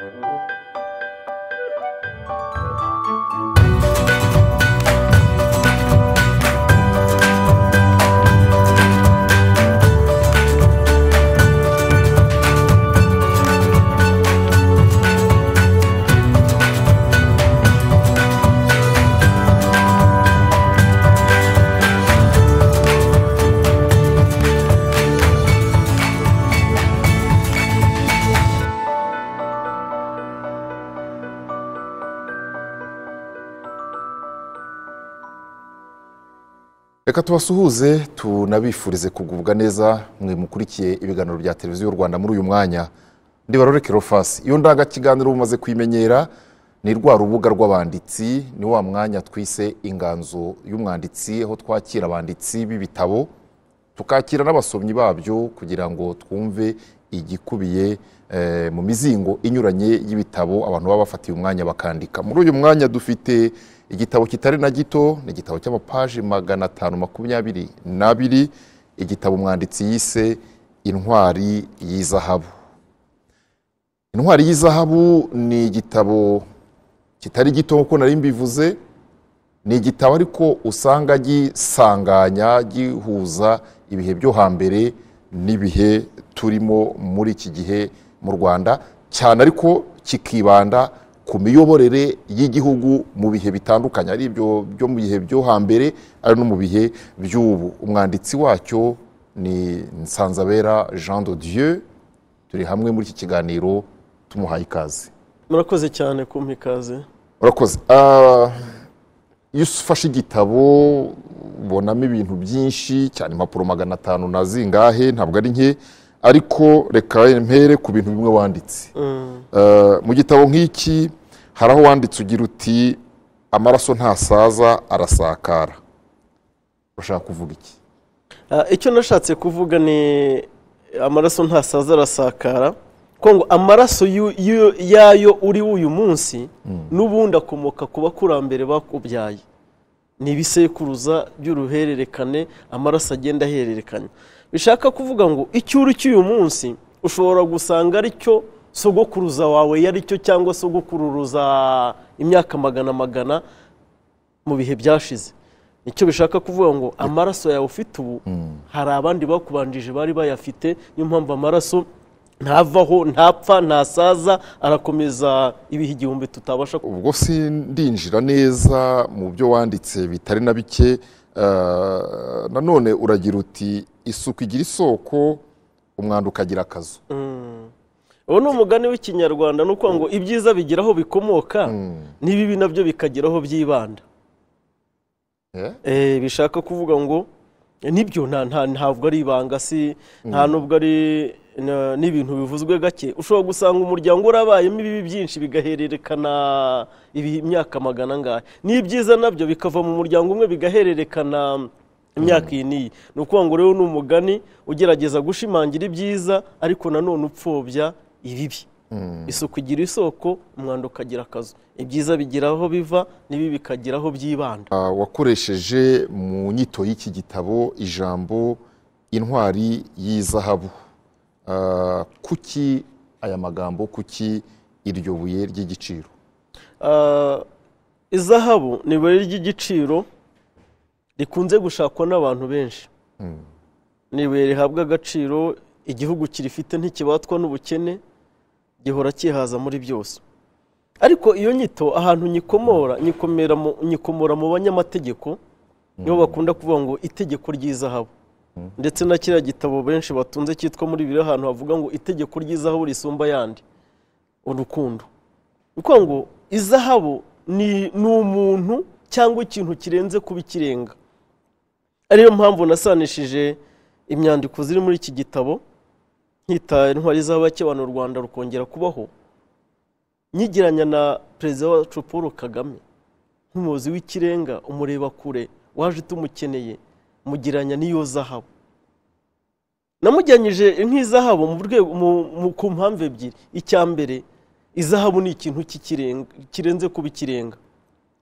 Música reka tubasuhuze tunabifurize kugubwa neza mwe mukurikiye ibiganiro bya televiziyo y'u rwanda muri uyu mwanya ndibaroreke rofasi iyo ndagakiganiro mumaze kuyimenyera ni rwa rubuga rw'abanditsi ni wa mwanya twise inganzo y'umwanditsi aho twakira abanditsi b'ibitabo tukakira n'abasomyi babyo kugira ngo twumve igikubiye eh, mu mizingo inyuranye y'ibitabo abantu baba bafatiye umwanya bakandika muri uyu mwanya dufite igitabo kitari na gito ni igitabo cy'amapaji magana atanu makumyabiri n'abiri igitabo umwanditsi yise intwari y'izahabu intwari y'izahabu ni igitabo kitari gito nk'uko nari mbivuze ni igitabo ariko usanga gisanganya gihuza ibihe byo hambere n'ibihe turimo muri iki gihe mu rwanda cyane ariko kikibanda ku miyoborere y'igihugu mu bihe bitandukanye ari ibyo byo mu bihe byo hambere ari no mu bihe by'ubu umwanditsi wacyo ni nsanzabera jean de dieu turi hamwe muri iki kiganiro tumuhaye ikaze murakoze cyane kumpa ikaze murakoze ah, iyo ufashe igitabo ubonamo ibintu byinshi cyane impapuro magana atanu na zingahe ntabwo ari nke ariko reka mpere ku bintu bimwe wanditse mm. eh, mu gitabo nk'iki hari aho wanditse ugira uti amaraso ntasaza arasakara urashaka kuvuga iki ah, icyo nashatse kuvuga ni amaraso ntasaza arasakara ko ngo amaraso yayo uri uyu munsi mm. n'ubundi akomoka ku bakurambere bakubyaye ni ibisekuruza by'uruhererekane amaraso agenda ahererekanya bishaka kuvuga ngo icyuru cy'uyu munsi ushobora gusanga ari cyo sogokuruza wawe yari cyo cyangwa sogokururuza imyaka magana magana mu bihe byashize icyo bishaka kuvuga ngo amaraso yawe ufite ubu hmm. hari abandi bakubanjije bari bayafite niyo mpamvu amaraso ntavaho ntapfa ntasaza arakomeza ibihe igihumbi tutabasha ubwo si ndinjira neza mu byo wanditse bitari na bike Eh, nanone uragira uti isuku igira isoko umwanda ukagira akazu mm. ubu ni umugani w'ikinyarwanda ni ukuvuga ngo ibyiza bigira aho bikomoka mm. n'ibibi nabyo bikagira aho byibanda eh? Eh, bishaka kuvuga ngo nibyo ntabwo ari ibanga si nta mm. nubwo ari n'ibintu bivuzwe gake ushobora gusanga umuryango urabayemo ibibi byinshi bigahererekana imyaka magana angahe n'ibyiza nabyo bikava mu muryango umwe bigahererekana imyaka iyi n'iyi ni ukuvuga ngo rero ni umugani ugerageza gushimangira ibyiza ariko nanone upfobya ibibi hmm. isuku igira isoko umwanda ukagira akazu ibyiza bigira aho biva n'ibi bikagira aho byibanda ah, wakoresheje mu nyito y'iki gitabo ijambo intwari y'izahabu Ah, kuki aya magambo kuki iryo buye ry'igiciro ah, izahabu ni ibuye ry'igiciro rikunze gushakwa n'abantu benshi hmm. ni ibuye rihabwa agaciro igihugu kirifite ntikibatwa n'ubukene gihora cyihaza muri byose ariko iyo nyito ahantu nyikomora nyikomera nyikomora mu banyamategeko niho hmm. bakunda kuvuga ngo itegeko ry'izahabu ndetse na kiriya gitabo benshi batunze cyitwa muri bibiri ahantu havuga ngo itegeko ry'izahabu risumba ayandi urukundo ni ngo izahabu ni umuntu cyangwa ikintu kirenze kuba ikirenga ariyo mpamvu nasanishije imyandiko ziri muri iki gitabo nkita intwari z'abakebanura u rwanda rukongera kubaho Nyigiranya na perezida wacu paul kagame nk'umuyobozi w'ikirenga umureba kure waje tumukeneye mugiranya n'iyo zahabu namujyanyije nk'izahabu ku mpamvu ebyiri icya mbere izahabu ni ikintu kirenze kuba ikirenga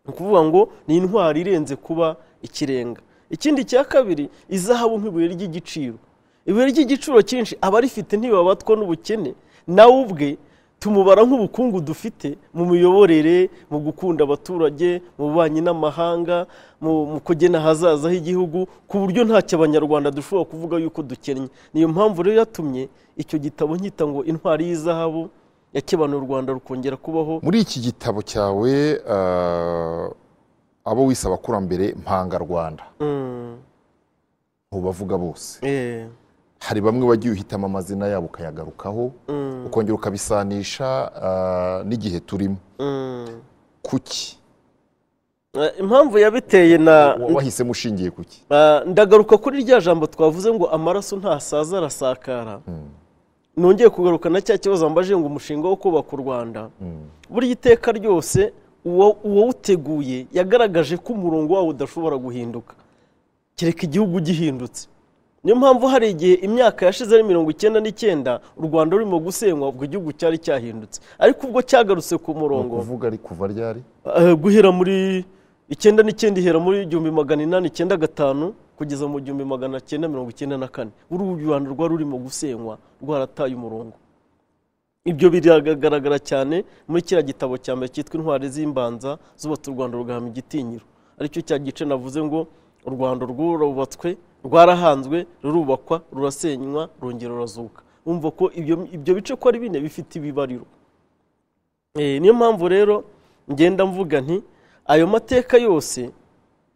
ni ukuvuga ngo ni intwari irenze kuba ikirenga ikindi cya kabiri izahabu nk'ibuye ry'igiciro ibuye ry'igiciro cyinshi abarifite ntibabatwa n'ubukene nawe ubwe tumubara nk'ubukungu dufite mu miyoborere mu gukunda abaturage mu bubanyi n'amahanga mu kugena ahazaza h'igihugu ku buryo ntacyo abanyarwanda dushobora kuvuga yuko dukennye niyo mpamvu rero yatumye icyo gitabo nkita ngo intwari y'izahabu yakebana u rwanda rukongera kubaho muri iki gitabo cyawe eh, abo wise abakurambere mpanga rwanda ntubavuga mm. bose eh. hari bamwe wagiye uhitamo amazina yabo ukayagarukaho mm. ukongera ukabisanisha ah, n'igihe turimo mm. kuki eh, impamvu yabiteye na wahise mushingiye kuki ah, ndagaruka kuri rya jambo twavuze ngo amaraso ntasaza arasakara mm. nongeye kugaruka na cya kibazo wambaje ngo umushinga wo kubaka u rwanda buri iteka ryose uwawuteguye yagaragaje ko umurongo wawo udashobora guhinduka kereka igihugu gihindutse niyo mpamvu hari igihe imyaka yashize ari mirongo icyenda n'icyenda u rwanda rurimo gusenywa ubwo igihugu cyari cyahindutse ariko ubwo cyagarutse ku murongo kuvuga ari kuva ryari eh, guhera muri icyenda n'icyenda ihera muri igihumbi magana inani icyenda gatanu kugeza mu gihumbi magana cyenda mirongo icyenda na kane uru rwanda rwari rurimo gusenywa rwarataye umurongo ibyo biragaragara cyane muri kiriya gitabo cya mbere cyitwa intwari z'imbanza zubatse u rwanda rugahama igitinyiro aricyo cya gice navuze ngo u rwanda rwubatswe rwarahanzwe rurubakwa rurasenywa rongera rurazuka wumva ko ibyo bice ko ari bine bifite ibibariro eh, niyo mpamvu rero ngenda mvuga nti ayo mateka yose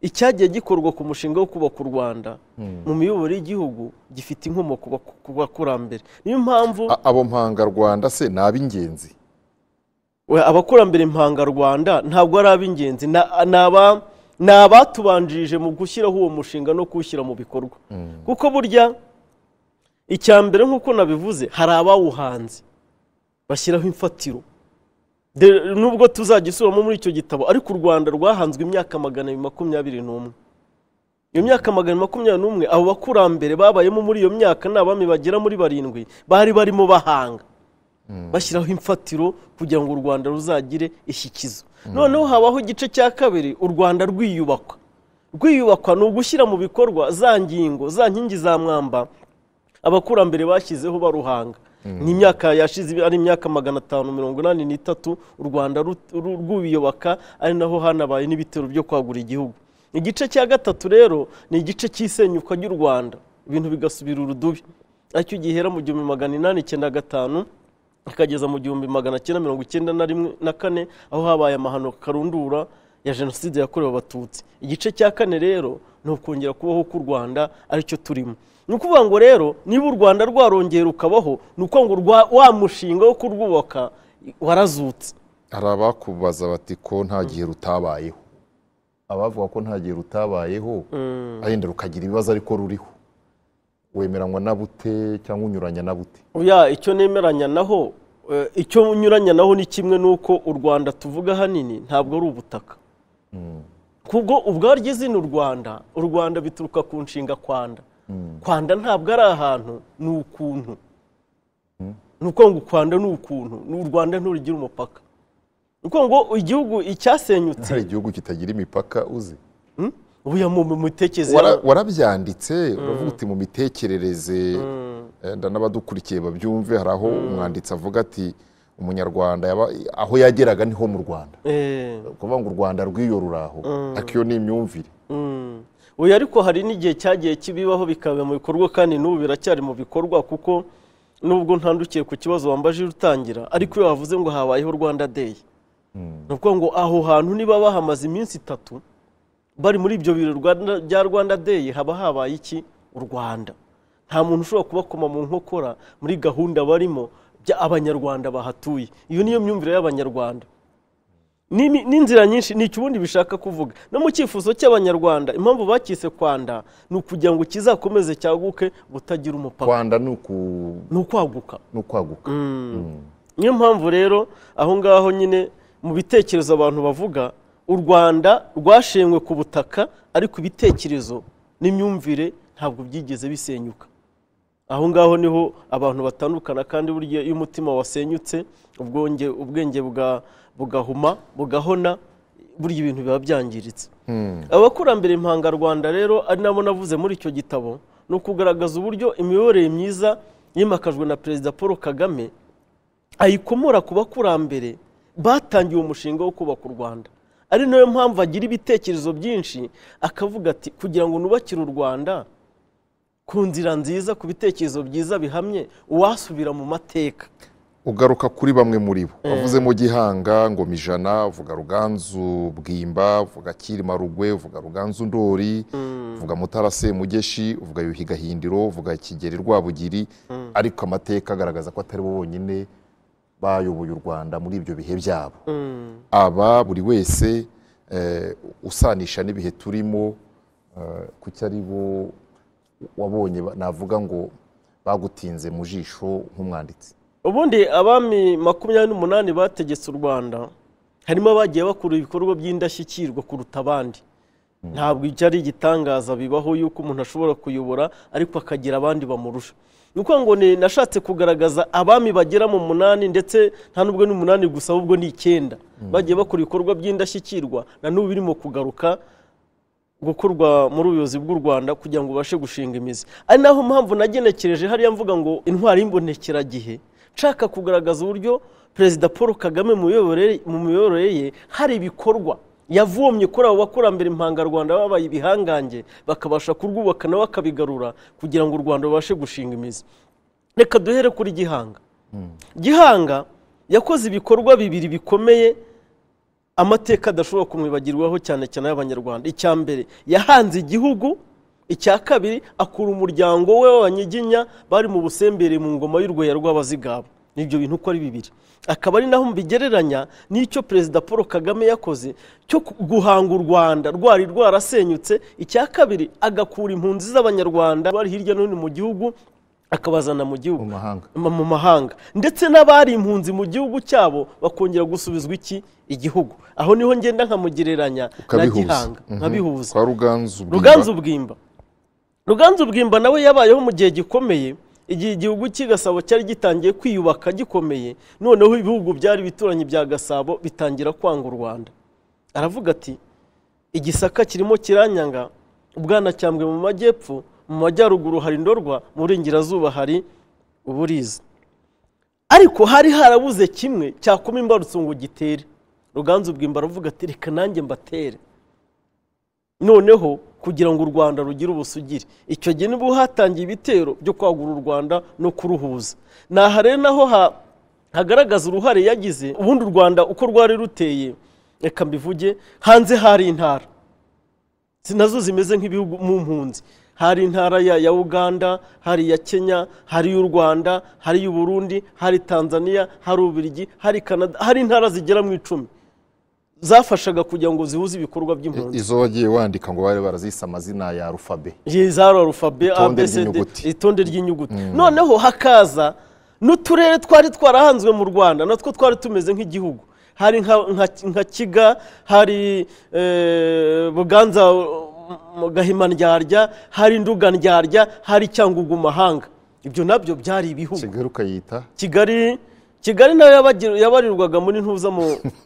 icyagiye gikorwa ku mushinga wo kubaka u rwanda hmm. mu miyoborere y'igihugu gifite inkomoko ku bakurambere niyo mpamvu abo mpanga rwanda se ni ab'ingenzi abakurambere mpanga rwanda ntabwo ari ab'ingenzi ni aba ni abatubanjirije mu gushyiraho uwo mushinga no kuwushyira mu bikorwa mm. kuko burya icya mbere nk'uko nabivuze hari abawuhanze bashyiraho imfatiro nubwo tuzagisubiramo muri icyo gitabo ariko u rwanda rwahanzwe imyaka magana abiri makumyabiri n'umwe iyo myaka magana makumyabiri n'umwe abo bakurambere babayemo muri iyo myaka ni abami bagera muri barindwi bari barimo bahanga mm. bashyiraho imfatiro kugira ngo u rwanda ruzagire ishyikizo Mm. noneho habaho igice cya kabiri u rwanda rwiyubakwa rwiyubakwa ni ugushyira mu bikorwa za ngingo za nkingi za mwamba abakurambere bashyizeho baruhanga mm. ni imyaka yashize ari imyaka magana atanu mirongo inani n'itatu u rwanda rwubiyobaka ari naho hanabaye n'ibitero byo kwagura igihugu igice cya gatatu rero ni igice cy'isenyuka ry'u rwanda ibintu bigasubira urudubi aricyo gihera mu gihumbi magana inani icyenda gatanu ikageza mu gihumbi magana cyenda mirongo icyenda na rimwe na kane aho habaye amahano karundura ya jenoside yakorewe abatutsi igice cya kane rero ni ukongera kubaho k'u rwanda aricyo turimo ni ukuvuga ngo rero niba u rwanda rwarongera ukabaho ni ukuvuga ngo wa mushinga wo kurwubaka warazutse hari abakubaza bati ko nta gihe rutabayeho abavuga ko nta gihe rutabayeho mm. ayenda rukagira ibibazo ariko ruriho wemeranywa na bute cyangwa unyuranya na bute uya icyo nemeranya naho eh, icyo unyuranya naho ni kimwe n'uko u rwanda tuvuga hanini ntabwo ari ubutaka hmm. kubwo ubwaryo izina u rwanda u rwanda bituruka ku nshinga kwanda hmm. kwanda ntabwo ari ahantu ni ukuntu hmm. ni uko ngo kwanda ni ukuntu u rwanda nturugira umupaka ni uko ngo igihugu icyasenyutse hari igihugu kitagira imipaka uzi ubuya mu mitekerereze warabyanditse mm. uravuga uti mu mitekerereze mm. eh, n'abadukurikiye babyumve hari aho mm. umwanditsi avuga ati umunyarwanda aho yageraga niho mu rwanda ukuvuga eh. ngo u rwanda rw’iyo aho ariko ni imyumvire uyu ariko hari n'igihe cyagiye kibibaho bikaba mu bikorwa kandi n'ubu biracyari mu bikorwa kuko nubwo ntandukiye ku kibazo wambaje utangira ariko iyo wavuze ngo habayeho rwanda deyi ni ukuvuga ngo aho hantu niba bahamaze iminsi itatu bari muri ibyo biro bya rwanda Day haba habaye iki u rwanda nta muntu ushobora kubakoma mu nkokora muri gahunda barimo abanyarwanda bahatuye iyo niyo myumvire y'abanyarwanda n'inzira nyinshi ni ubundi bishaka kuvuga no mu cyifuzo cy'abanyarwanda impamvu bakise kwanda ni ukugira ngo kizakomeze cyaguke butagira umupaka kwanda ni ukwaguka ni ukwaguka mm. Mm. niyo mpamvu rero aho ngaho nyine mu bitekerezo abantu bavuga u rwanda rwashenywe ku butaka ariko ibitekerezo n'imyumvire ntabwo byigeze bisenyuka aho ngaho niho abantu batandukana kandi burya iyo umutima wasenyutse ubwenge bugahuma bugahona burya ibintu biba byangiritse hmm. abakurambere impangarwanda rero ari nabo navuze muri icyo gitabo ni ukugaragaza uburyo imiyoborere myiza yimakajwe na perezida paul kagame ayikomora ku bakurambere batangiye umushinga wo kubaka u rwanda ari nayo mpamvu agira ibitekerezo byinshi akavuga ati kugira ngo nubakire u rwanda ku nzira nziza ku bitekerezo byiza bihamye uwasubira mu mateka ugaruka kuri bamwe muri bo eh. wavuze mu gihanga ngoma ijana uvuga ruganzu bwimba uvuga kirima rugwe uvuga ruganzu ndori uvuga hmm. mutara Mugeshi uvuga yuhi gahindiro uvuga kigeri rwabugiri hmm. ariko amateka agaragaza ko atari bo bonyine bayoboye u rwanda muri ibyo bihe byabo mm. aba buri wese eh, usanisha n'ibihe turimo eh, kuki ari bo wabonye navuga ngo bagutinze mu jisho nk'umwanditsi ubundi abami makumyabiri n'umunani bategetse u rwanda harimo abagiye bakora ibikorwa by'indashyikirwa kuruta abandi mm. ntabwo icyo ari igitangaza bibaho yuko umuntu ashobora kuyobora ariko akagira abandi bamurusha ni ukuvuga ngo nashatse kugaragaza abami bagera mu munani ndetse nta n'ubwo ni umunani gusa ahubwo ni icyenda hmm. bagiye bakora ibikorwa by'indashyikirwa na n'ubu birimo kugaruka gukorwa muri ubuyobozi bw'u rwanda kugira ngo ubashe gushinga imizi ari naho mpamvu nagenekereje hariya mvuga ngo intwari y'imbonekeragihe nshaka kugaragaza uburyo perezida paul kagame mu miyoborere ye hari ibikorwa yavomye kuri abo bakurambere impangarwanda babaye ibihangange bakabasha kurwubaka nawe akabigarura kugira ngo u rwanda rubashe gushinga imizi reka duhere kuri gihanga gihanga yakoze ibikorwa bibiri bikomeye amateka adashobora kumwibagirwaho cyane cyane y'abanyarwanda icya mbere yahanze igihugu icya kabiri akura umuryango we w'abanyiginya bari mu busembere mu ngoma y'urweya rw’abazigabo n'ibyo bintu uko ari bibiri akaba ari naho mbigereranya n'icyo perezida paul kagame yakoze cyo guhanga u rwanda rwari rwarasenyutse icya kabiri agakura impunzi z'abanyarwanda bari hirya no hino mu gihugu akabazana mu gihugu mu mahanga ndetse n'abari impunzi mu gihugu cyabo bakongera gusubizwa iki igihugu aho niho ngenda nkamugereranya na gihanga mhm. nkabihuza ruganzu bwimba ruganzu bwimba nawe yabayeho mu gihe gikomeye igihe igihugu cy'i gasabo cyari gitangiye kwiyubaka gikomeye noneho ibihugu byari bituranye bya gasabo bitangira kwanga u rwanda aravuga ati igisaka kirimo kiranyanga ubwanacyambwe mu majyepfo mu majyaruguru hari indorwa mu burengerazuba hari uburiza ariko hari harabuze kimwe cyakoma imbarutso ngo gitere ruganzu bwimba aravuga ati reka nanjye mbatere noneho kugira ngo u rwanda rugire ubusugire icyo gihe niba hatangiye ibitero byo kwagura u rwanda no kuruhuza aha rero naho hagaragaza uruhare yagize ubundi u rwanda uko rwari ruteye reka mbivuge hanze hari intara nazo zimeze nk'ibihugu mu mpunzi hari intara ya uganda hari iya kenya hari iy'u rwanda hari iy'u burundi hari tanzania hari ubirigi hari canada hari intara zigera mu icumi zafashaga kugira ngo zihuze ibikorwa by'impunzi izo wagiye wandika ngo bari barazise amazina ya rufabe za rufabe itonde ry'inyuguti mm. noneho hakaza n'uturere twari twarahanzwe mu rwanda natwo twari tumeze nk'igihugu hari nka kiga hari eh, buganza mm, gahima ndyarya hari nduga ndyarya hari cyangugu mahanga ibyo nabyo byari ibihugu kigali ukayita kigali kigali nayo yabarirwaga muri ntuza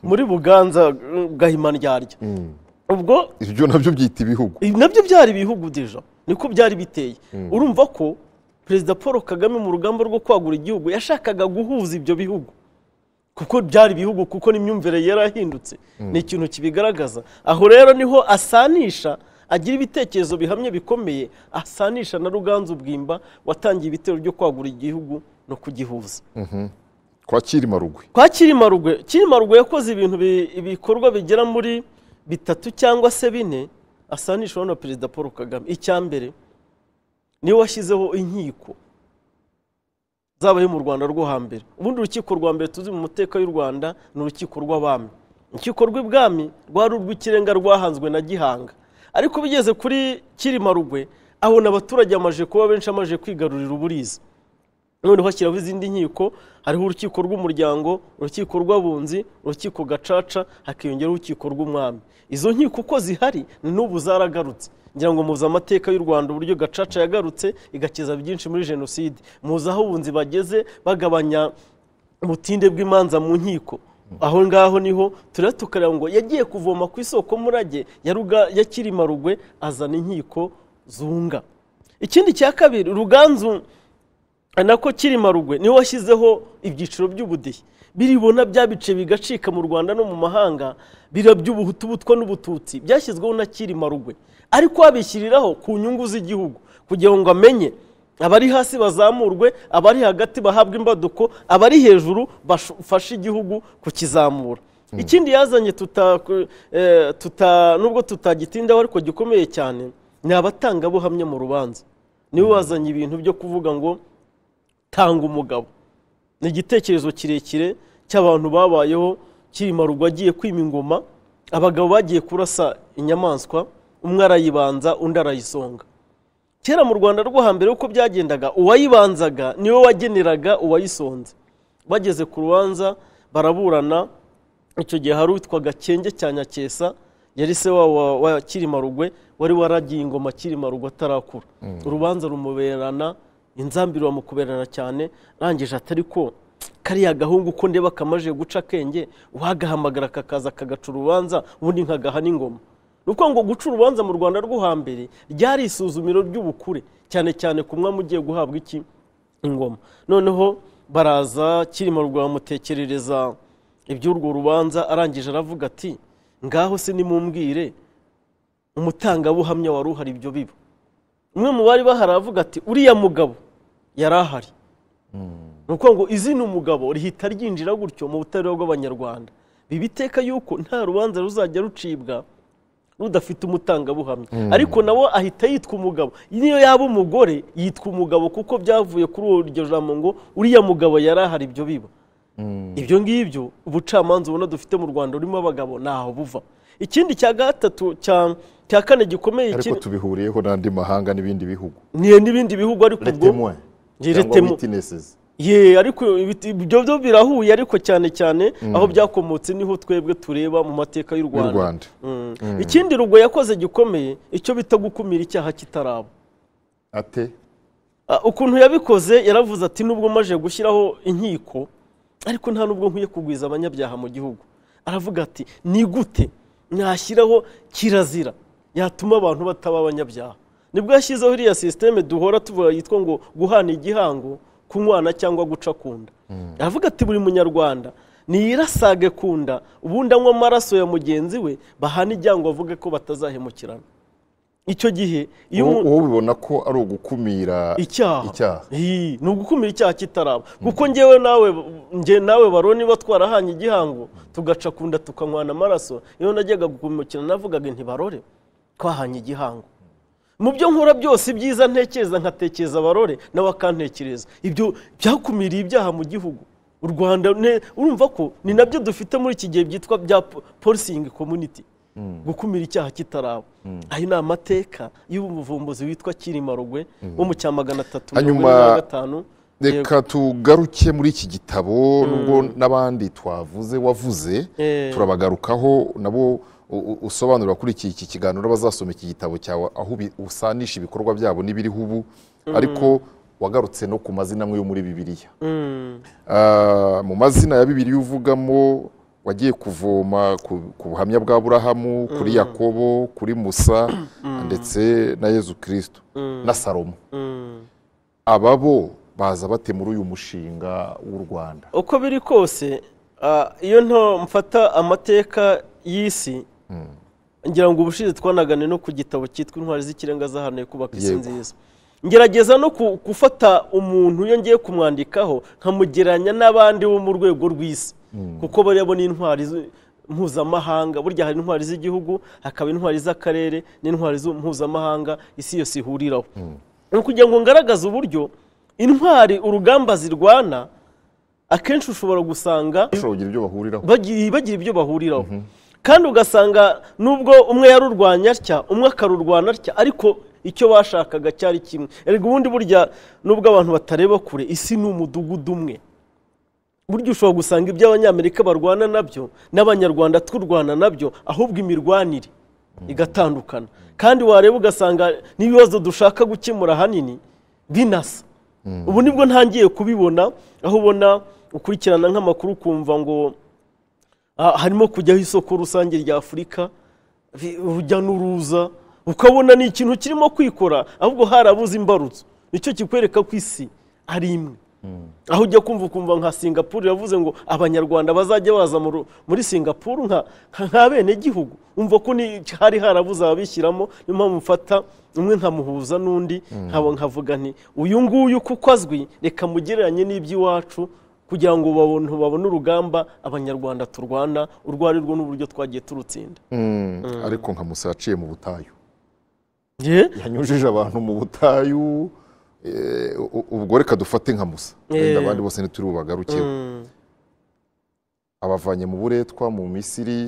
muri buganza gahimandyarya hmm. ubwo ibyo nabyo byita ibihugu nabyo byari ibihugu deja niko byari biteye hmm. urumva ko perezida paul kagame mu rugamba rwo kwagura igihugu yashakaga guhuza ibyo bihugu kuko byari ibihugu kuko n'imyumvire ahindutse hmm. ni ikintu kibigaragaza aho rero niho asanisha agira ibitekerezo bihamye bikomeye asanisha na ruganzu bwimba watangiye ibitero byo kwagura igihugu no kugihuza mhm. kwa kirima rugwe kwa kirima rugwe kirima rugwe yakoze ibintu ibikorwa bigera muri bitatu cyangwa se bine asanishwa na perezida paul kagame icya mbere niwe washyizeho inkiko zabaye mu rwanda rwo hambere ubundi urukiko rwa mbere tuzi mu mateka y'u rwanda ni urukiko rw'abami urukiko rw'ibwami rwari urw'ikirenga rwahanzwe na gihanga ariko bigeze kuri kirima rugwe abona abaturage amaje kuba benshi amaje kwigarurira uburiza noneho hashyiraho izindi nkiko hariho urukiko rw'umuryango urukiko rw'abunzi urukiko gacaca hakiyongeraho urukiko rw'umwami izo nkiko uko zihari n'ubu zaragarutse ngira ngo muzi amateka y'u rwanda uburyo gacaca yagarutse igakiza byinshi muri jenoside muzi aho ubunzi bageze bagabanya ubutinde bw'imanza mu nkiko aho ngaho niho tureba tukareba ngo yagiye kuvoma ku isoko murage ya kirima rugwe azana inkiko zunga ikindi cya kabiri ruganzu nako kiri rugwe niwe washyizeho ibyiciro by'ubudehe biribona bya bice bigacika mu rwanda no mu mahanga bira by'ubuhutu butwa n'ubututsi byashyizweho na kirima rugwe ariko abishyiriraho ku nyungu z'igihugu kugira ngo amenye abari hasi bazamurwe abari hagati bahabwe imbaduko abari hejuru bafashe igihugu kukizamura hmm. ikindi yazanye eh, tuta nubwo tutagitindaho ariko gikomeye cyane ni abatangabuhamya mu rubanza niwe hmm. wazanye ibintu byo kuvuga ngo tanga umugabo ni igitekerezo kirekire cy'abantu babayeho kimarurwa agiye kwima ingoma abagabo bagiye kurasa inyamaswa umwe arayibanza undi arayisonga kera mu rwanda rwo hambere uko byagendaga uwayibanzaga niwe wageneraga uwayisonze bageze ku rubanza baraburana icyo gihe hari uwitwaga kenge cya nyakesa yari se wa kirima rugwe wari waragiye ingoma kirima rugwe atarakura mm. urubanza rumuberana inzambiro bamukuberana cyane arangije atari ko kariya gahungu ko ndeba kamaze guca akenge wagahamagara kakaza kagaca urubanza ubundi nkagaha n'ingoma ni ukuvuga ngo guca urubanza mu rwanda rwo hambere ryari isuzumiro ry'ubukure cyane cyane ku mwami ugiye guhabwa iki ingoma noneho baraza kirimo rwamutekerereza iby'urwo rubanza arangije aravuga ati ngaho se nimumbwire umutangabuhamya wari uhari ibyo biba umwe mu bari bahari aravuga ati uriya mugabo yari ahari hmm. ni ukuvuga ngo izina umugabo rihita ryinjira gutyo mu butabera bw'abanyarwanda biba iteka yuko nta rubanza ruzajya rucibwa rudafite umutangabuhamya hmm. ariko nawe ahita yitwa umugabo niyo yaba umugore yitwa umugabo kuko byavuye kuri urwo jambo ngo uriya mugabo yari ahari ibyo biba hmm. ibyo ngibyo ubucamanza ubona dufite mu rwanda urimo abagabo ntaho buva ikindi cya gatatu cya kane gikomeye ariko tubihuriyeho n'andi mahanga n'ibindi bihugu n'ibindi bihugu ariko ubwo cyangwa witinesizi ye ariko ibyo byo birahuye ariko cyane cyane mm. aho byakomotse niho twebwe tureba mu mateka y'u rwanda mm. Mm. ikindi rugo yakoze gikomeye icyo bita gukumira icyaha kitaraba ate ah, ukuntu yabikoze yaravuze ati nubwo maje gushyiraho inkiko ariko nta nubwo nkwiye kugwiza abanyabyaha mu gihugu aravuga ati ni gute mwashyiraho kirazira yatuma abantu bataba abanyabyaha nibwo yashyizeho iriya sisiteme duhora tubura yitwa ngo guhana igihango kunywana cyangwa guca ku nda hmm. aravuga ati buri munyarwanda niyirasage ku nda ubundi anywa amaraso ya mugenzi we bahana igihango bavuge ko batazahemukirana icyo gihe iyo uwo ubibona ko ari ugukumira icyaha ni ugukumira icyaha kitaraba kuko ngewe nawe ngewe nawe baroni niba twarahanye igihango tugaca ku nda tukanywana amaraso iyo najyaga gukumukirana navugaga ntibarore twahanye igihango mu byo nkora byose ibyiza ntekereza nkatekereza abarore nawe akantekereza ibyo byakumiriye ibyaha mu gihugu u rwanda urumva ko ni nabyo dufite muri iki gihe byitwa bya polisingi komuniti hmm. gukumira icyaha kitaraba hmm. ayo ni amateka y'umuvumbuzi witwa kirimarugwe wo hmm. mu cya magana atatu mirongo ine na gatanu reka tugaruke muri iki gitabo nubwo n'abandi twavuze wavuze eh. turabagarukaho nabo usobanura kuri iki kiganiro bazasoma iki gitabo cyawe aho usanisha ibikorwa byabo n'ibiriho ubu mm. ariko wagarutse no ku mazina amwe yo muri bibiriya mm. ah, mu mazina ya bibiriya uvugamo wagiye kuvoma ku buhamya bwa burahamu kuri mm. yakobo kuri musa ndetse na yezu kirisito na salomo aba bo baza bate muri uyu mushinga w'u rwanda uko biri kose ah, iyo nto mfata amateka y'isi Mm. ngira ngo ubushize twanagane no ku gitabo cyitwa intwari z'ikirenga zahaniwe kubaka isi nziza ngerageza no gufata umuntu iyo ngiye kumwandikaho nkamugereranya n'abandi bo mu rwego rw'isi mm. kuko bariya bo ni intwari mpuzamahanga burya hari intwari z'igihugu hakaba intwari z'akarere n'intwari mpuzamahanga isi yose ihuriraho mm. ni ukugira ngo ngaragaze uburyo intwari urugamba zirwana akenshi ushobora gusanga bagira ibyo bahuriraho mm-hmm. kandi ugasanga nubwo umwe yarurwanya atya umwe akarurwana atya ariko icyo bashakaga cyari kimwe erega ubundi burya nubwo abantu batareba kure isi ni umudugudu umwe burya ushobora gusanga ibyo abanyamerika barwana nabyo n'abanyarwanda turwana nabyo ahubwo imirwanire igatandukana kandi wareba ugasanga n'ibibazo dushaka gukemura ahanini binasa hmm. ubu nibwo ntangiye kubibona aho ubona ukurikirana nk'amakuru ukumva ngo Ah, harimo kujyaho isoko rusange rya afurika urujya n'uruza ukabona ni ikintu kirimo kwikora ahubwo harabuze imbarutso nicyo kikwereka ko isi ari imwe hmm. aho ujya kumva ukumva nka singapuru yavuze ngo abanyarwanda bazajya baza muri singapuru nka bene gihugu umva ko hari harabuze ababishyiramo niyo mpamvu mfata umwe nkamuhuza n'undi hmm. nkavuga nti uyu nguyu kuko azwi reka mugereranye n'iby'iwacu kugira ngo babone urugamba abanyarwanda turwana urwarirwo n'uburyo twagiye turutsinda mm. Mm. ariko nka musa yaciye mu butayu yanyujije abantu mu butayu eh, ubwo reka dufate nka musa abandi bose ntituri bubagarukeho mm. abavanye mu buretwa mu misiri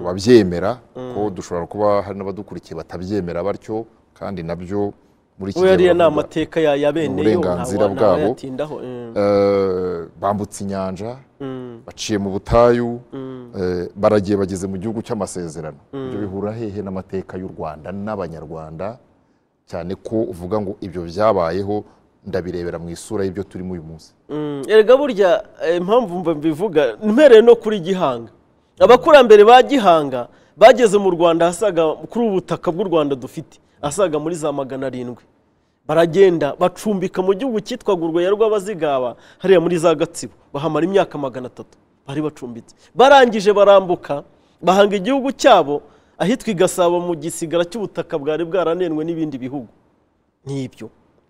ababyemera ko dushobora kuba hari n'abadukurikiye batabyemera batyo kandi nabyo muri iki gihe ni amateka ya bene uburenganzira bwabo mm. eh, bambutse inyanja mm. baciye mu butayu mm. eh, baragiye bageze mu gihugu cy'amasezerano ibyo bihura hehe n'amateka y'u rwanda n'abanyarwanda cyane ko uvuga ngo ibyo byabayeho ndabirebera mu isura y'ibyo turimo uyu munsi erega burya eh, impamvu mva mbivuga mpereye no kuri gihanga abakurambere ba gihanga bageze mu rwanda asaga kuri ubutaka bw'u rwanda dufite asaga muri za magana arindwi baragenda bacumbika mu gihugu cyitwa gurweya rw'abazigaba hariya muri za gatsibo bahamara imyaka magana atatu bari bacumbitse barangije barambuka bahanga igihugu cyabo ahitwa i gasabo mu gisigara cy'ubutaka bwari bwaranenwe n'ibindi bihugu n'ibyo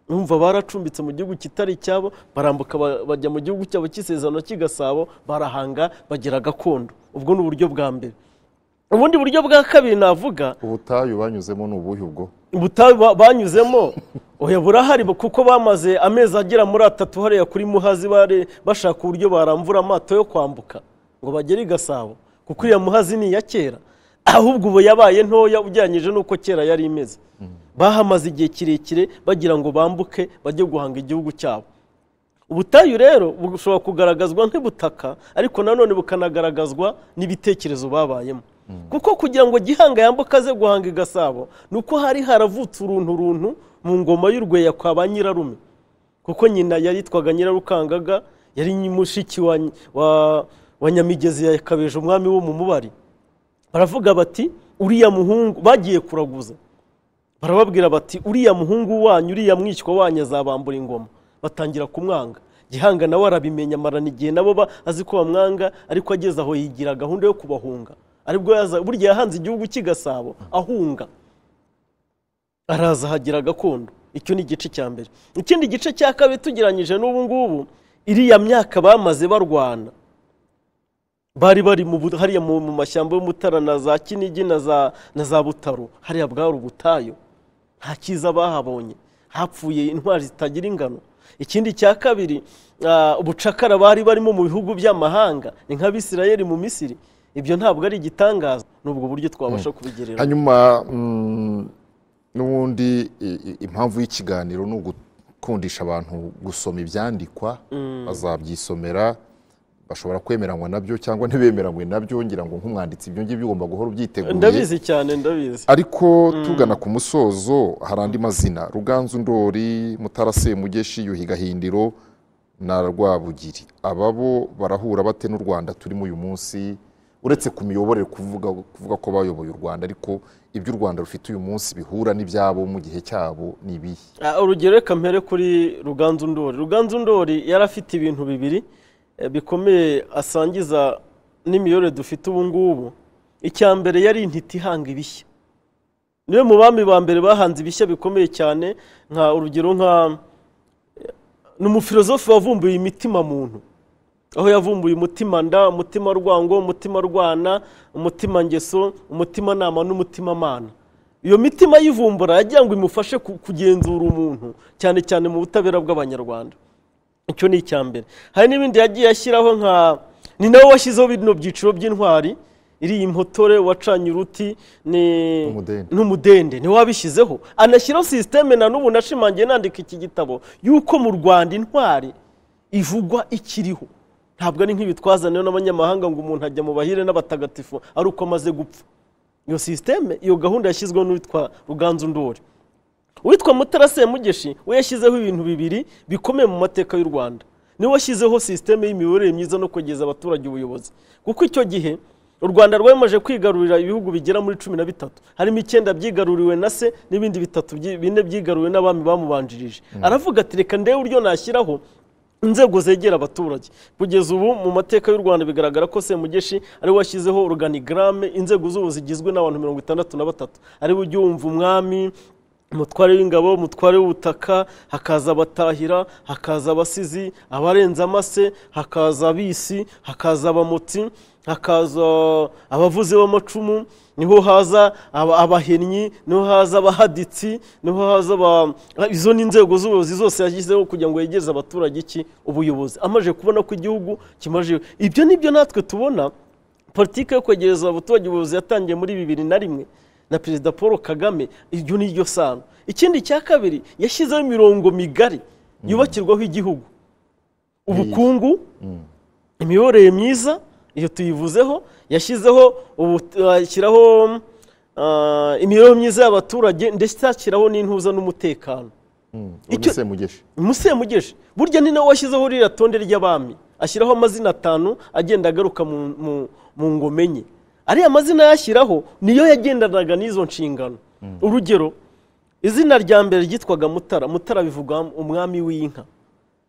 numva baracumbitse mu gihugu kitari cyabo, barambuka bajya mu gihugu cyabo cy'isezerano cy'i barahanga bagira gakondo ubwo ni uburyo bwa mbere ubundi buryo bwa kabiri navuga ubutayu banyuzemo ni ubuhe ubwo ubutayu banyuzemo oya burahari kuko bamaze amezi agera muri atatu hariya kuri muhazi bashaka uburyo baramvura amato yo kwambuka ngo bagere i gasabo kuko iriya muhazi ni iya kera ahubwo ubu yabaye ntoya ugereranyije n'uko kera yari imeze mm. bahamaze igihe kirekire bagira ngo bambuke bajye guhanga igihugu cyabo ubutayu rero bushobora kugaragazwa nk'ubutaka ariko nanone bukanagaragazwa n'ibitekerezo babayemo kuko kugira ngo gihanga yambuke aze guhanga i gasabo ni uko hari haravutse uruntu runtu mu ngoma y'urweya kwa ba nyirarume kuko nyina yaritwaga nyirarukangaga yari mushiki wa nyamigezi yakabeje umwami wo mu mubari baravuga bati uriya muhungu bagiye kuraguza barababwira bati uriya muhungu wanyu uriya mwishywa wanyu azabambura ingoma batangira kumwanga gihanga nawe arabimenya amarana igihe nabo azi ko bamwanga ariko ageze aho yigira gahunda yo kubahunga aribwo burya yahanze igihugu cy'i gasabo ahunga araza ahagira gakondo icyo ni igice cya mbere ikindi gice cya kabiri tugeranyije n'ubu ngubu iriya myaka bamaze barwana bari bari hariya mu mashyamba y'umutara na za kinigi na za butaro hariya bwari ubutayu nta cyiza bahabonye hapfuye intwari zitagira ingano ikindi cya kabiri ah, ubucakara bari barimo mu bihugu by'amahanga ni nk'abisirayeri mu misiri ibyo ntabwo ari igitangaza n'ubwo buryo twabasha hmm. kubigerera hanyuma hmm, n'ubundi impamvu y'ikiganiro ni ugukundisha abantu gusoma ibyandikwa hmm. bazabyisomera bashobora kwemeranywa nabyo cyangwa ntibemeranywe nabyo ngira ngo nk'umwanditsi ibyo ngibyo ugomba guhora ubyiteguye ndabizi cyane ndabizi ariko tugana ku musozo hari andi mazina ruganzu ndori mutarasemugeshi yuhi gahindiro na rwabugiri aba bo barahura bate n'u rwanda turimo uyu munsi uretse ku miyoborere kuvuga ko bayoboye u rwanda ariko ibyo u rwanda rufite uyu munsi bihura n'ibyabo mu gihe cyabo ni ibihe ah, urugero reka mpere kuri ruganzu ndori ruganzu ndori yari afite ibintu bibiri eh, bikomeye asangiza n'imiyoborere dufite ubu ngubu icya mbere yari intiti ihanga ibishya niwe mu bami ba mbere bahanze ibishya bikomeye cyane nka urugero nka eh, ni wavumbuye imitima muntu aho yavumbuye umutima nda umutima rwango umutima rwana umutima ngeso umutima nama n'umutima mana iyo mitima yivumbura yagira ngo imufashe kugenzura umuntu cyane cyane mu butabera bw'abanyarwanda icyo ni icya mbere hari n'ibindi yagiye ashyiraho nka ni nawe washyizeho bino byiciro by'intwari iriya mpotore wacanye uruti n'umudende niwe anashyiraho sisiteme na n'ubu nashimangiye nandika iki gitabo y'uko mu rwanda intwari ivugwa ikiriho ntabwo ari nk'ibitwazaniwe n'abanyamahanga ngo umuntu ajya mu bahire n'abatagatifu ari uko amaze gupfa iyo sisiteme iyo gahunda yashyizweho n'uwitwa ruganzu ndori uwitwa mutarase mugeshi we yashyizeho ibintu bibiri bikomeye mu mateka y'u rwanda niwe washyizeho sisiteme y'imiyoborere myiza no kwegereza abaturage ubuyobozi kuko icyo gihe u rwanda rwemeje kwigarurira ibihugu bigera muri cumi na bitatu harimo icyenda byigaruriwe na se n'ibindi bitatu bine byigaruriwe n'abami bamubanjirije hmm. aravuga ati reka ndebe uburyo nashyiraho inzego zegera abaturage kugeza ubu mu mateka y'u rwanda bigaragara ko semugeshi ariwe washyizeho organigrame inzego z'ubu zigizwe n'abantu mirongo itandatu na batatu ariwe ujya wumva umwami umutware w'ingabo umutware w'ubutaka hakaza abatahira hakaza abasizi abarenze amase hakaza abisi hakaza abamotsi hakaza abavuzi b'amacumu niho haza abahennyi niho haza abahaditsi niho haza izo ni inzego z'ubuyobozi zose yashyizeho kugira ngo yegereze abaturage iki ubuyobozi amaze kubona ko igihugu kimaje ibyo nibyo natwe tubona politiki yo kwegereza abaturage ubuyobozi yatangiye muri bibiri na rimwe na perezida paul kagame iryo ni ryo sano ikindi cya kabiri yashyizeho imirongo migari mm. yubakirwaho igihugu ubukungu mm. imiyoborere myiza iyo tuyivuzeho yashyizeho ubushyiraho uh, uh, imibereho myiza y'abaturage ndetse ashyiraho n'intuza n'umutekano hmm, umusemugeshi burya ni nawe washyizeho ririya tonde ry'abami ashyiraho amazina atanu agenda agaruka mu ngomenye ariya mazina yashyiraho niyo yagendanaga n'izo nshingano hmm. urugero izina rya mbere ryitwaga mutara mutara bivuga umwami w'inka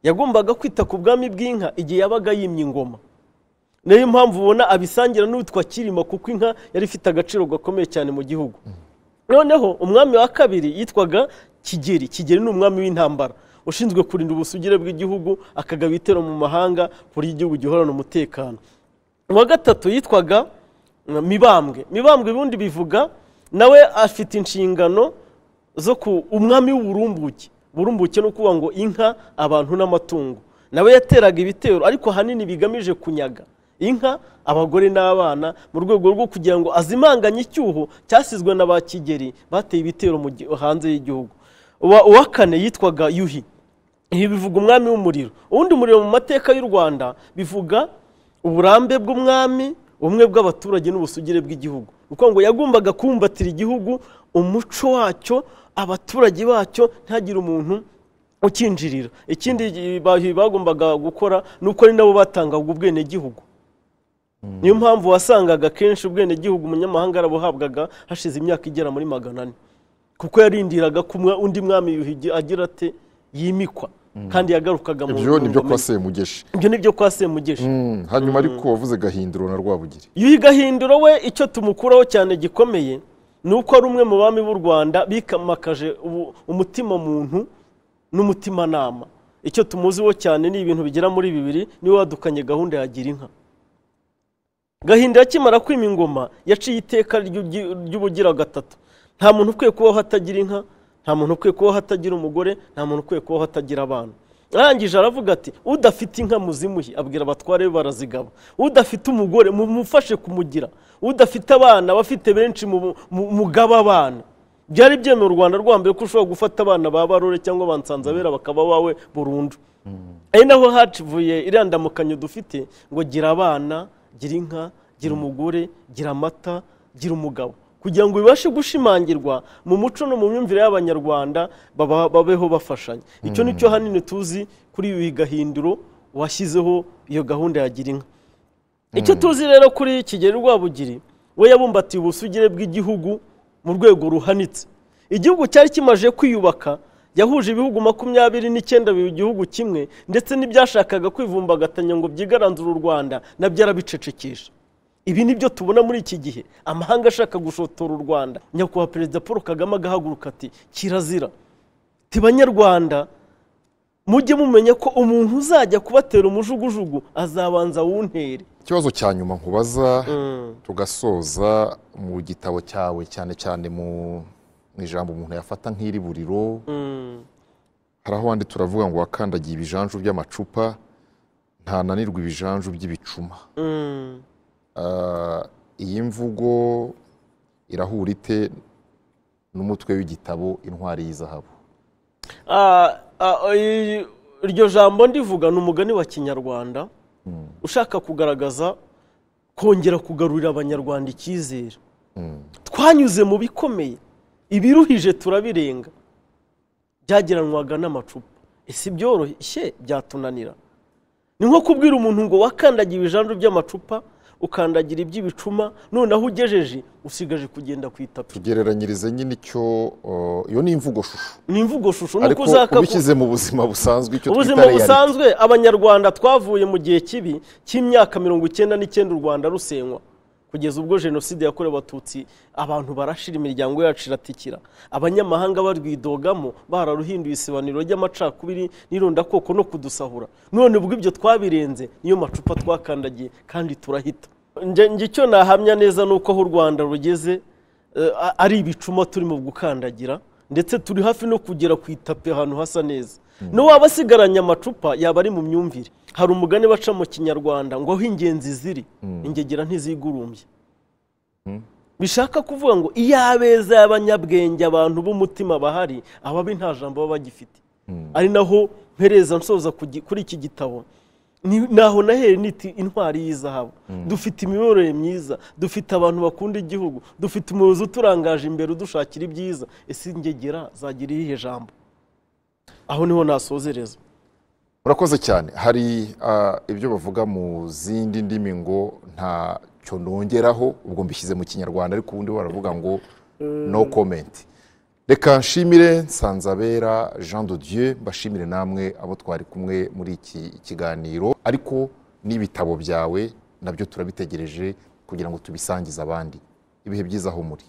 yagombaga kwita ku bwami bw'inka igihe yabaga yimye ingoma niyo mpamvu ubona abisangira n'uwitwa kirima kuko inka yari ifite agaciro gakomeye cyane mu gihugu noneho umwami wa kabiri yitwaga kigeri kigeri ni umwami w'intambara ushinzwe kurinda ubusugire bw'igihugu akagaba ibitero mu mahanga kuri buryo igihugu gihorana umutekano uwa gatatu yitwaga mm, mibambwe mibambwe ubundi bivuga nawe afite inshingano zo ku umwami w'uburumbuke burumbuke ni ukuvuga ngo inka abantu n'amatungo nawe yateraga ibitero ariko ahanini bigamije kunyaga inka abagore n'abana mu rwego rwo kugira ngo azimanganye icyuho cyasizwe na ba kigeri bateye ibitero hanze y'igihugu uwa kane yitwaga yuhi ibi bivuga umwami w'umuriro uwundi muriro mu mateka y'u rwanda bivuga uburambe bw'umwami ubumwe bw'abaturage n'ubusugire bw'igihugu kuko ngo yagombaga kumbatira igihugu umuco wacyo abaturage bacyo ntihagire umuntu ukinjirira ikindi bagombaga gukora ni uko ari nabo batangaga ubwenegihugu niyo mpamvu wasangaga akenshi ubwenegihugu umunyamahanga yarabuhabwaga hashize imyaka igera muri magana ane kuko yarindiraga ko undi mwami yuhigi agira ate yimikwa mm. kandi yagarukaga mu ibyo ni ibyo kwa semugeshi ibyo ni ibyo kwa semugeshi mm. hanyuma mm. ariko wavuze gahinduro na rwabugiri yuhi gahinduro we icyo tumukuraho cyane gikomeye ni uko ari umwe mu bami b'u rwanda bikamakaje umutima muntu n'umutimanama icyo tumuziho cyane ni ibintu bigera muri bibiri niwe wadukanye gahunda ya gira inka gahinda yakimara kwima ingoma yaciye iteka ry'ubugira gatatu nta muntu ukwiye kubaho hatagira inka nta muntu ukwiye kubaho hatagira umugore nta muntu ukwiye kubaho hatagira abana arangije aravuga ati udafite inka muzimuhe abwira abatware barazigaba udafite umugore mumufashe kumugira udafite abana abafite benshi mugaba abana byari byemewe u rwanda rwa mbere ko ushobora gufata abana ba barore cyangwa bansanzabera mm. bakaba wawe burundu mm. ari naho hacivuye iriya ndamukanyo dufite ngo gira abana gira inka gira mm. umugore gira amata gira umugabo kugira ngo bibashe gushimangirwa mu muco no mu myumvire y'abanyarwanda babeho bafashanya icyo mm. ni hanini tuzi kuri ibi gahinduro washyizeho iyo gahunda ya gira inka mm. icyo tuzi rero kuri kigeli rwabugiri we yabumbatiye ubusugire bw'igihugu mu rwego ruhanitse igihugu cyari kimaje kwiyubaka yahuje ibihugu makumyabiri n'icyenda biri igihugu kimwe ndetse n'ibyashakaga kwivumbagatanya ngo byigaranzure u rwanda nabyo arabicecekesha ibi nibyo tubona muri iki gihe amahanga ashaka gushotora u rwanda nyakubahwa perezida paul kagame agahaguruka ati kirazira banyarwanda mujye mumenya ko umuntu uzajya kubatera umujugujugu azabanza wuntere ikibazo cya nyuma nkubaza mm. tugasoza mu gitabo cyawe cyane cyane mu mu ijambo umuntu yafata nk'iriburiro mm. hari aho wandi turavuga ngo wakandagiye ibijanju by'amacupa ntananirwa ibijanju by'ibicuma mm. ah, iyi mvugo irahura ite n'umutwe w'igitabo intwari y'izahabu ah, ah, iryo jambo ndivuga ni umugani wa kinyarwanda hmm. ushaka kugaragaza kongera kugarurira abanyarwanda icyizere hmm. twanyuze mu bikomeye ibiruhije turabirenga byagiranwaga n'amacupa ese byoroshye byatunanira ni nko kubwira umuntu ngo wakandagiye ibijanju by'amacupa ukandagira iby'ibicuma noneho ugejeje usigaje kugenda ku itapi tugereranyirize nyine icyo iyo ni imvugo shusho ni imvugo shusho ariko ubishyize mu buzima busanzwe icyo ubuzima busanzwe abanyarwanda twavuye mu gihe kibi cy'imyaka mirongo icyenda n'icyenda u rwanda rusenywa kugeza ubwo jenoside yakorewe abatutsi abantu barashira imiryango yacu iratikira abanyamahanga barwidogamo bararuhinduye isibaniro ry'amacakubiri n'irondakoko no kudusahura none ubwo ibyo twabirenze niyo macupa twakandagiye kandi turahita icyo nahamya neza ni uko aho u rwanda rugeze eh, ari ibicuma turimo gukandagira ndetse turi hafi no kugera ku itapi ahantu hasa neza Mm. n'uwaba asigaranye amacupa yaba ari mu myumvire hari umugani baca mu kinyarwanda ngo aho ingenzi ziri mm. ingegera ntizigurumbye mm. bishaka kuvuga ngo iyo abeza y'abanyabwenge abantu b'umutima bahari ababi nta jambo baba bagifite ari naho mpereza nsoza kuri iki gitabo naho nahere niti intwari y'izahabu dufite imiyoborere myiza dufite abantu bakunda igihugu dufite umuyobozi uturangaje imbere udushakira ibyiza ese ingegera zagira irihe jambo aho niho nasozereza urakoze cyane hari ah, ibyo bavuga mu zindi ndimi ngo ntacyo nongeraho ubwo mbishyize mu kinyarwanda ariko ubundi baravuga ngo no komenti mm. reka nshimire nsanzabera jean de dieu mbashimire namwe abo twari kumwe muri iki kiganiro ariko n'ibitabo byawe nabyo turabitegereje kugira ngo tubisangize abandi ibihe byiza aho muri